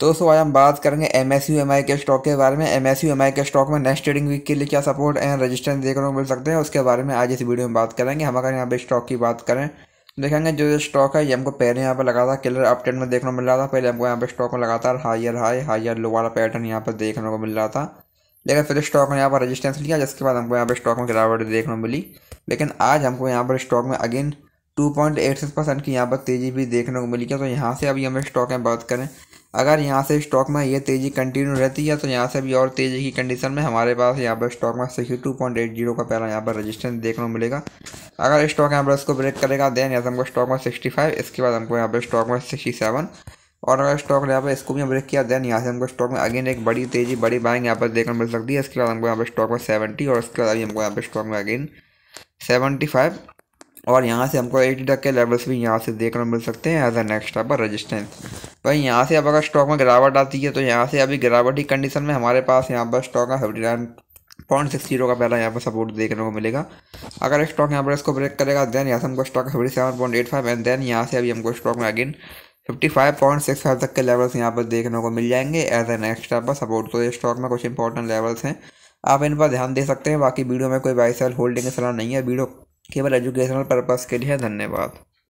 तो दोस्तों आज हम बात करेंगे M S U M I के स्टॉक के बारे में M S U M I के स्टॉक में नेक्स्ट ट्रेडिंग वीक के लिए क्या सपोर्ट एंड रजिस्ट्रेंस देखने को मिल सकते हैं उसके बारे में आज इस वीडियो में बात करेंगे हम अगर यहाँ पे स्टॉक की बात करें तो देखेंगे जो जो स्टॉक है ये हमको पहले यहाँ पर लगा था किलर अपट्रेंड में देखने को मिल रहा था पहले हमको यहाँ पर स्टॉक में लगातार हायर हाई हायर लो वाला पैटर्न यहाँ पर देखने को मिल रहा था लेकिन फिर स्टॉक ने यहाँ पर रजिस्टेंस लिया जिसके बाद हमको यहाँ पर स्टॉक में गिरावट देखने को मिली लेकिन आज हमको यहाँ पर स्टॉक में again two point eight six percent की यहाँ पर तेज़ी भी देखने को मिली क्या तो यहाँ से अभी हमें स्टॉक में बात करें अगर यहाँ से स्टॉक में ये तेज़ी कंटिन्यू रहती है तो यहाँ से भी और तेज़ी की कंडीशन में हमारे पास यहाँ पर स्टॉक में sixty two point eight zero का पहला यहाँ पर रजिस्टेंस देखने को मिलेगा अगर स्टॉक यहाँ पर इसको ब्रेक करेगा देन यहाँ से हमको स्टॉक में सिक्सटी फाइव इसके बाद हमको यहाँ पर स्टॉक में सिक्सटी सेवन और अगर स्टॉक यहाँ पर इसको भी ब्रेक किया देन यहाँ से हमको स्टॉक में अगेन एक बड़ी तेज़ी बड़ी बाइंग यहाँ पर देखने को मिल सकती है इसके बाद हमको यहाँ पर स्टॉक में सेवेंटी और उसके बाद अभी हमको यहाँ पर स्टॉक में अगेन सेवेंटी फाइव और यहाँ से हमको एटी तक के लेवल्स भी यहाँ से देखने को मिल सकते हैं एज अ नेक्स्ट यहाँ पर रजिस्टेंस वहीं यहाँ से अब अगर स्टॉक में गिरावट आती है तो यहाँ से अभी गिरावटी कंडीशन में हमारे पास यहाँ पर स्टॉक का fifty nine point six zero का पहला यहाँ पर सपोर्ट देखने को मिलेगा अगर स्टॉक यहाँ पर इसको ब्रेक करेगा देन यहाँ से हमको stock fifty seven point eight five and then यहाँ से अभी हमको स्टॉक में again fifty five point six five तक के लेवल्स यहाँ पर देखने को मिल जाएंगे एज नेक्स्ट यहाँ पर सपोर्ट तो स्टॉक में कुछ इंपॉर्टेंट लेवल्स हैं आप इन पर ध्यान दे सकते हैं बाकी वीडियो में कोई बाई सेल होल्डिंग सलाह नहीं है वीडियो केवल एजुकेशनल पर्पज़ के लिए धन्यवाद